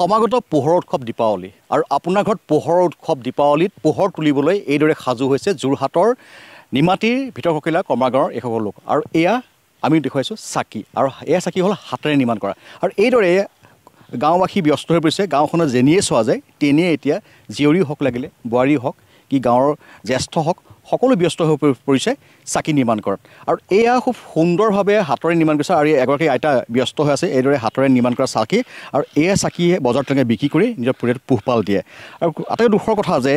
সমাগত পোহৰ উৎসৱ দীপাৱলী আৰু আপোনাৰ ঘৰত পোহৰৰ উৎসৱ দীপাৱলীত পোহৰ তুলিবলৈ এইদৰে সাজু হৈছে যোৰহাটৰ নিমাতীৰ ভিতৰকিলা কমাৰগাঁৱৰ এইসকল লোক আৰু এয়া আমি দেখুৱাইছোঁ চাকি আৰু এয়া চাকি হ'ল হাতেৰে নিৰ্মাণ কৰা আৰু এইদৰে গাঁওবাসী ব্যস্ত হৈ পৰিছে গাঁওখনত যেনিয়ে চোৱা যায় তেনিয়ে এতিয়া জীয়ৰী হওক লাগিলে বোৱাৰী হওক কি গাঁৱৰ জ্যেষ্ঠ হওক সকলো ব্যস্ত হৈ পৰিছে চাকি নিৰ্মাণ কৰাত আৰু এয়া খুব সুন্দৰভাৱে হাতেৰে নিৰ্মাণ কৰিছে আৰু এগৰাকী আইতা ব্যস্ত হৈ আছে এইদৰে হাতেৰে নিৰ্মাণ কৰা চাকি আৰু এয়া চাকিয়ে বজাৰত তেওঁলোকে বিক্ৰী কৰি নিজৰ পৰিয়াল পোহপাল দিয়ে আৰু আটাইতকৈ দুখৰ কথা যে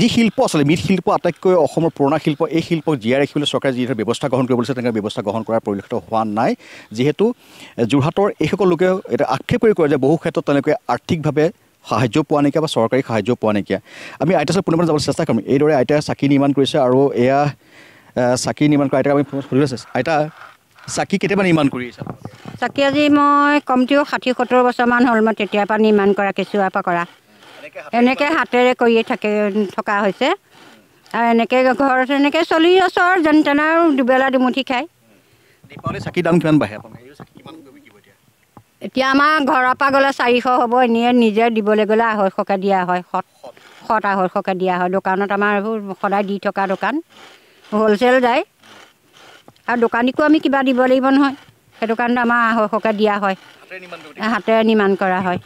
যি শিল্প আছিলে শিল্প আটাইতকৈ অসমৰ পুৰণা শিল্প এই শিল্পক জীয়াই ৰাখিবলৈ চৰকাৰে যিদৰে ব্যৱস্থা গ্ৰহণ কৰিবলৈছে তেনেকৈ ব্যৱস্থা গ্ৰহণ কৰা পৰিলক্ষিত হোৱা নাই যিহেতু যোৰহাটৰ এইসকল লোকে এটা আক্ষেপ কৰি কয় যে বহু ক্ষেত্ৰত তেওঁলোকে আৰ্থিকভাৱে সাহায্য পোৱা নাইকিয়া বা চৰকাৰী সাহায্য পোৱা নাইকিয়া আমি আইতাৰ ওচৰত পুনৰবাৰ যাবলৈ চেষ্টা কৰিম এইদৰে আইতাই চাকি নিৰ্মাণ কৰিছে আৰু এয়া চাকি নিৰ্মাণ কৰা আইতাক আমি সুধি আছে আইতা চাকি কেতিয়াবা নিৰ্মাণ কৰিছে চাকি আজি মই কমতেও ষাঠি সত্তৰ বছৰমান হ'ল মই তেতিয়াৰ পৰা নিৰ্মাণ কৰা কেঁচুৱাৰ পৰা কৰা এনেকৈ হাতেৰে কৰিয়ে থাকে থকা হৈছে আৰু এনেকৈ ঘৰত এনেকৈ চলি আছোঁ আৰু যেন তেনে আৰু দুবেলা দুমুঠি খায় চাকি দাম কিমান বাঢ়ে এতিয়া আমাৰ ঘৰৰ পৰা গ'লে চাৰিশ হ'ব এনেই নিজে দিবলৈ গ'লে আঢ়ৈশকৈ দিয়া হয় সত সত আঢ়ৈশকৈ দিয়া হয় দোকানত আমাৰ এইবোৰ সদায় দি থকা দোকান হ'লচেল যায় আৰু দোকানীকো আমি কিবা দিব লাগিব নহয় সেইটো কাৰণে আমাৰ আঢ়ৈশকৈ দিয়া হয় হাতেৰে নিৰ্মাণ কৰা হয়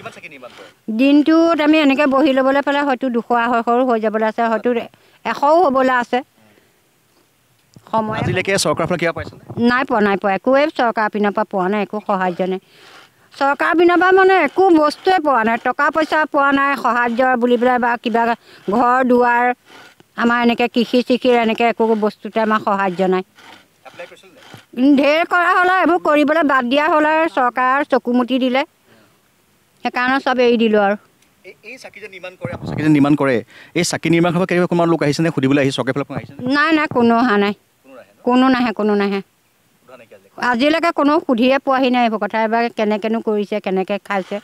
দিনটোত আমি এনেকৈ বহি ল'বলৈ পেলাই হয়তো দুশ আঢ়ৈশৰো হৈ যাবলৈ আছে হয়তো এশও হ'বলৈ আছে সময় নাই পোৱা নাই পোৱা একোৱে চৰকাৰৰ পিনৰ পৰা পোৱা নাই একো সাহাৰ্য নাই চৰকাৰ পিনৰ পৰা মানে একো বস্তুৱে পোৱা নাই টকা পইচা পোৱা নাই সাহাৰ্যৰ বুলি পেলাই বা কিবা ঘৰ দুৱাৰ আমাৰ এনেকৈ কৃষি চিষিৰ এনেকৈ একো বস্তুতে আমাৰ সাহাৰ্য নাই ঢেৰ কৰা হ'লে এইবোৰ কৰিবলৈ বাদ দিয়া হ'লে আৰু চৰকাৰ চকুমুটি দিলে সেইকাৰণে চব এৰি দিলোঁ আৰু নাই নাই কোনো অহা নাই কোনো নাহে কোনো নাহে আজিলৈকে কোনো সুধিয়ে পোৱাহি নাই এইবোৰ কথা এবাৰ কেনেকেনো কৰিছে কেনেকৈ খাইছে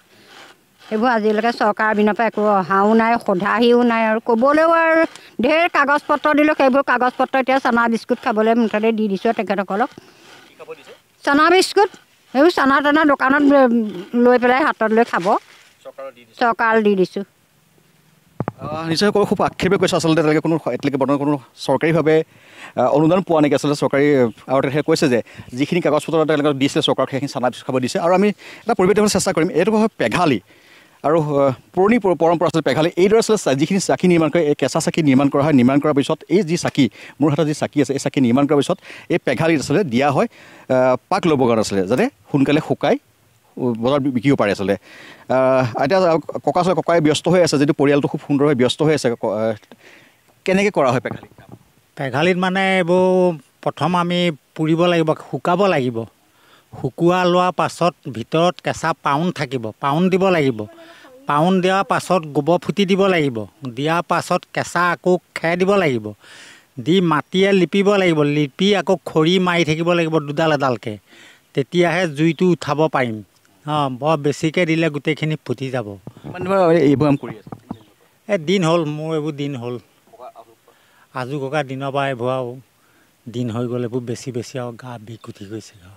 সেইবোৰ আজিলৈকে চৰকাৰৰ পিনৰ পৰা একো অহাও নাই সোধাহিও নাই আৰু ক'বলৈও আৰু ঢেৰ কাগজ পত্ৰ দিলোঁ সেইবোৰ কাগজ পত্ৰ এতিয়া চানা বিস্কুট খাবলৈ মুঠতে দি দিছোঁ তেখেতসকলক চানা বিস্কুট সেইবোৰ চানা টানা দোকানত লৈ পেলাই হাতত লৈ খাব চৰকাৰ দি দিছোঁ নিশ্চয় কৈ খুব আক্ষেপে কৈছে আচলতে তেওঁলোকে কোনো এতিয়ালৈকে বৰ্তমান কোনো চৰকাৰীভাৱে অনুদান পোৱা নেকি আচলতে চৰকাৰী আৰু তেখেতে কৈছে যে যিখিনি কাগজ পত্ৰ তেওঁলোকে দিছিলে চৰকাৰক সেইখিনি চানা খাব দিছে আৰু আমি এটা পৰিৱেশ দিবলৈ চেষ্টা কৰিম এইটো হয় পেঘালী আৰু পুৰণি পৰম্পৰা আছিলে পেঘালী এইদৰে আচলতে যিখিনি চাকি নিৰ্মাণ কৰে এই কেঁচা চাকি নিৰ্মাণ কৰা হয় নিৰ্মাণ কৰাৰ পিছত এই যি চাকি মোৰ হাতত যি চাকি আছে এই চাকি নিৰ্মাণ কৰাৰ পিছত এই পেঘালীত আচলতে দিয়া হয় পাক ল'বৰ কাৰণে আচলতে যাতে সোনকালে শুকায় বজাৰ বিকিব পাৰে আচলতে এতিয়া ককা ছয় ককাই ব্যস্ত হৈ আছে যিটো পৰিয়ালটো খুব সুন্দৰভাৱে ব্যস্ত হৈ আছে কেনেকৈ কৰা হয় পেঘালিত পেঘালিত মানে এইবোৰ প্ৰথম আমি পুৰিব লাগিব শুকাব লাগিব শুকোৱা লোৱাৰ পাছত ভিতৰত কেঁচা পাউন থাকিব পাউন দিব লাগিব পাউন দিয়াৰ পাছত গোবৰ ফুটি দিব লাগিব দিয়াৰ পাছত কেঁচা আকৌ খেৰ দিব লাগিব দি মাটিয়ে লিপিব লাগিব লিপি আকৌ খৰি মাৰি থাকিব লাগিব দুডাল এডালকৈ তেতিয়াহে জুইটো উঠাব পাৰিম অঁ বৰ বেছিকৈ দিলে গোটেইখিনি ফুটি যাব এই দিন হ'ল মোৰ এইবোৰ দিন হ'ল আজো ককা দিনৰ পৰা এইবোৰ আৰু দিন হৈ গ'ল এইবোৰ বেছি বেছি আৰু গা বিষ উঠি গৈছে আৰু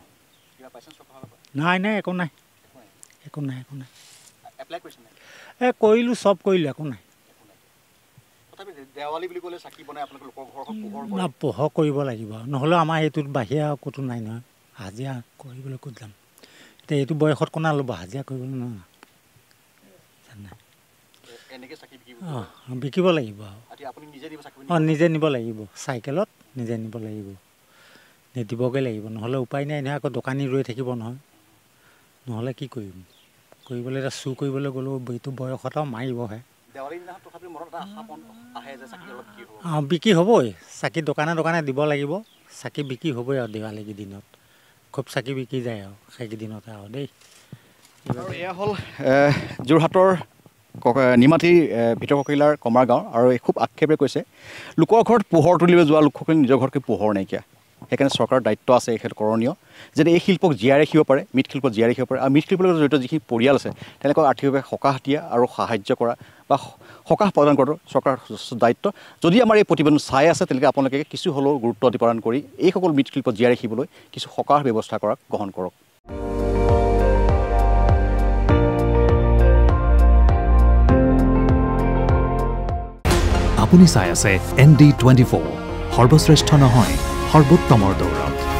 নাই নাই একো নাই একো নাই একো নাই এই কৰিলোঁ চব কৰিলোঁ একো নাই পোহৰ কৰিব লাগিব আৰু নহ'লেও আমাৰ এইটোত বাহিৰা ক'তো নাই নহয় হাজিৰা কৰিবলৈ ক'ত যাম এতিয়া এইটো বয়সত কোনা ল'ব হাজিৰা কৰিব ন অঁ বিকিব লাগিব আৰু অঁ নিজে নিব লাগিব চাইকেলত নিজে নিব লাগিব নিদিবগৈ লাগিব নহ'লে উপায় নাই নহয় আকৌ দোকানী ৰৈ থাকিব নহয় নহ'লে কি কৰিম কৰিবলৈ এতিয়া চুৰ কৰিবলৈ গ'লেও এইটো বয়সত আৰু মাৰিবহে অঁ বিক্ৰী হ'বই চাকি দোকানে দোকানে দিব লাগিব চাকি বিক্ৰী হ'বই আৰু দেৱালীকেইদিনত খুব চাকি বিকি যায় আৰু সেইকেইদিনতে আৰু দেই এয়া হ'ল যোৰহাটৰ নিমাতীৰ ভিতৰকিলাৰ গাঁও আৰু এই খুব আক্ষেপে কৈছে লোকৰ ঘৰত পোহৰ তুলিবলৈ যোৱা লোকসকলে নিজৰ ঘৰতকৈ পোহৰ নাইকিয়া সেইকাৰণে চৰকাৰৰ দায়িত্ব আছে এইখেত কৰণীয় যাতে এই শিল্পক জীয়াই ৰাখিব পাৰে মৃৎশিল্পক জীয়াই ৰাখিব পাৰে আৰু মৃৎশিল্পৰ লগত জড়িত যিখিনি পৰিয়াল আছে তেওঁলোকক আৰ্থিকভাৱে সকাহ দিয়া আৰু সাহাৰ্য কৰা বা সকাহ প্ৰদান কৰাটো চৰকাৰৰ যথেষ্ট দায়িত্ব যদি আমাৰ এই প্ৰতিবেদন চাই আছে তেনেকৈ আপোনালোকে কিছু হ'লেও গুৰুত্ব প্ৰদান কৰি এইসকল মৃৎশিল্প জীয়াই ৰাখিবলৈ কিছু সকাহ ব্যৱস্থা কৰাক গ্ৰহণ কৰক আপুনি চাই আছে এন ডি টুৱেণ্টি ফ'ৰ সৰ্বশ্ৰেষ্ঠ নহয় সৰ্বোত্তমৰ দৌৰত